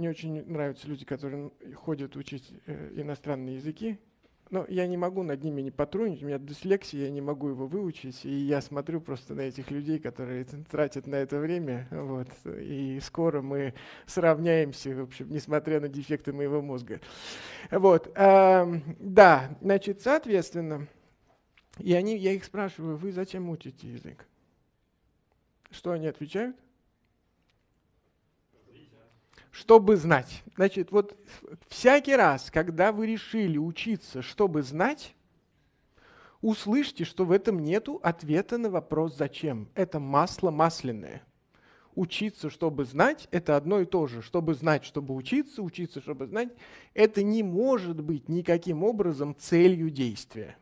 Не очень нравятся люди, которые ходят учить э, иностранные языки. Но я не могу над ними не потрунить, у меня дислексия, я не могу его выучить, и я смотрю просто на этих людей, которые тратят на это время, вот, и скоро мы сравняемся, в общем, несмотря на дефекты моего мозга. Вот, а, да, значит, соответственно, и они, я их спрашиваю, вы зачем учите язык? Что они отвечают? чтобы знать. Значит, вот всякий раз, когда вы решили учиться, чтобы знать, услышьте, что в этом нет ответа на вопрос «зачем?». Это масло масляное. Учиться, чтобы знать, это одно и то же. Чтобы знать, чтобы учиться, учиться, чтобы знать, это не может быть никаким образом целью действия.